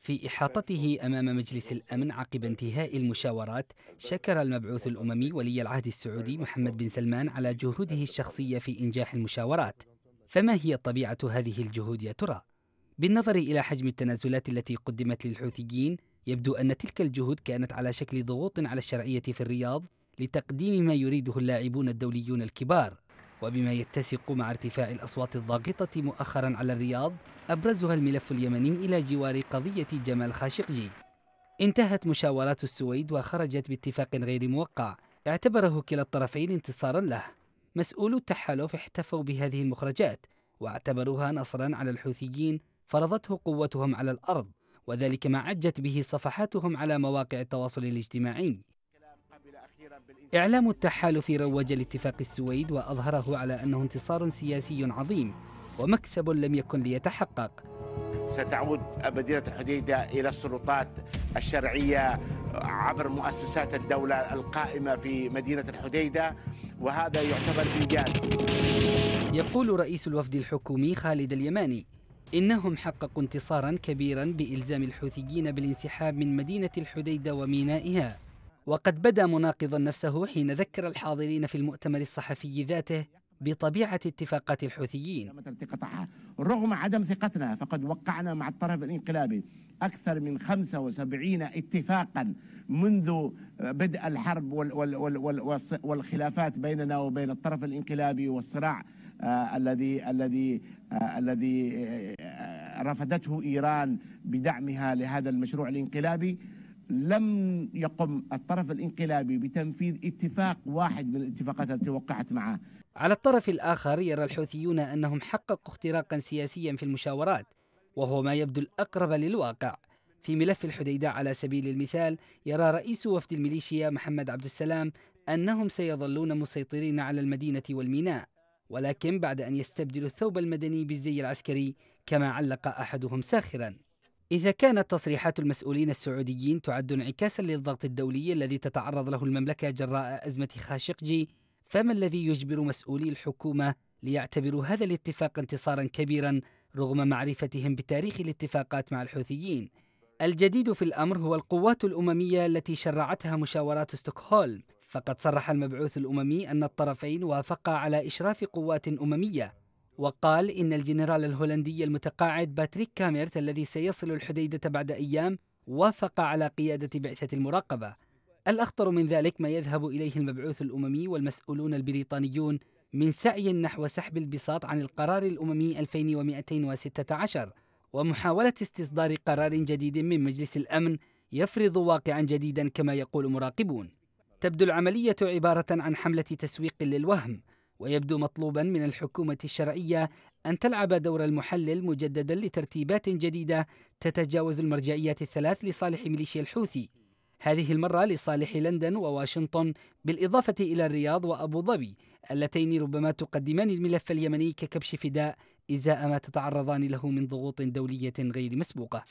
في إحاطته أمام مجلس الأمن عقب انتهاء المشاورات شكر المبعوث الأممي ولي العهد السعودي محمد بن سلمان على جهوده الشخصية في إنجاح المشاورات فما هي طبيعة هذه الجهود يا ترى؟ بالنظر إلى حجم التنازلات التي قدمت للحوثيين يبدو أن تلك الجهود كانت على شكل ضغوط على الشرعية في الرياض لتقديم ما يريده اللاعبون الدوليون الكبار وبما يتسق مع ارتفاع الأصوات الضاغطة مؤخرا على الرياض أبرزها الملف اليمني إلى جوار قضية جمال خاشقجي انتهت مشاورات السويد وخرجت باتفاق غير موقع اعتبره كلا الطرفين انتصارا له مسؤول التحالف احتفوا بهذه المخرجات واعتبروها نصرا على الحوثيين فرضته قوتهم على الأرض وذلك ما عجت به صفحاتهم على مواقع التواصل الاجتماعي إعلام التحالف روج لاتفاق السويد وأظهره على أنه انتصار سياسي عظيم ومكسب لم يكن ليتحقق ستعود مدينة حديدة إلى السلطات الشرعية عبر مؤسسات الدولة القائمة في مدينة الحديدة وهذا يعتبر إنجاز يقول رئيس الوفد الحكومي خالد اليماني إنهم حققوا انتصارا كبيرا بإلزام الحوثيين بالانسحاب من مدينة الحديدة ومينائها وقد بدا مناقضا نفسه حين ذكر الحاضرين في المؤتمر الصحفي ذاته بطبيعة اتفاقات الحوثيين رغم عدم ثقتنا فقد وقعنا مع الطرف الانقلابي أكثر من 75 اتفاقا منذ بدء الحرب والخلافات بيننا وبين الطرف الانقلابي والصراع آه، الذي الذي آه، الذي آه، رفضته إيران بدعمها لهذا المشروع الانقلابي لم يقم الطرف الانقلابي بتنفيذ اتفاق واحد من الاتفاقات التي وقعت معه على الطرف الآخر يرى الحوثيون أنهم حققوا اختراقا سياسيا في المشاورات وهو ما يبدو الأقرب للواقع في ملف الحديدة على سبيل المثال يرى رئيس وفد الميليشيا محمد عبد السلام أنهم سيظلون مسيطرين على المدينة والميناء ولكن بعد أن يستبدلوا الثوب المدني بالزي العسكري كما علق أحدهم ساخرا إذا كانت تصريحات المسؤولين السعوديين تعد انعكاسا للضغط الدولي الذي تتعرض له المملكة جراء أزمة خاشقجي، فما الذي يجبر مسؤولي الحكومة ليعتبروا هذا الاتفاق انتصارا كبيرا رغم معرفتهم بتاريخ الاتفاقات مع الحوثيين؟ الجديد في الأمر هو القوات الأممية التي شرعتها مشاورات ستوكهولم، فقد صرح المبعوث الأممي أن الطرفين وافقا على إشراف قوات أممية وقال إن الجنرال الهولندي المتقاعد باتريك كاميرت الذي سيصل الحديدة بعد أيام وافق على قيادة بعثة المراقبة الأخطر من ذلك ما يذهب إليه المبعوث الأممي والمسؤولون البريطانيون من سعي نحو سحب البساط عن القرار الأممي 2216 ومحاولة استصدار قرار جديد من مجلس الأمن يفرض واقعا جديدا كما يقول مراقبون تبدو العملية عبارة عن حملة تسويق للوهم ويبدو مطلوبا من الحكومة الشرعية أن تلعب دور المحلل مجددا لترتيبات جديدة تتجاوز المرجعيات الثلاث لصالح ميليشيا الحوثي هذه المرة لصالح لندن وواشنطن بالإضافة إلى الرياض وأبو ظبي اللتين ربما تقدمان الملف اليمني ككبش فداء إزاء ما تتعرضان له من ضغوط دولية غير مسبوقة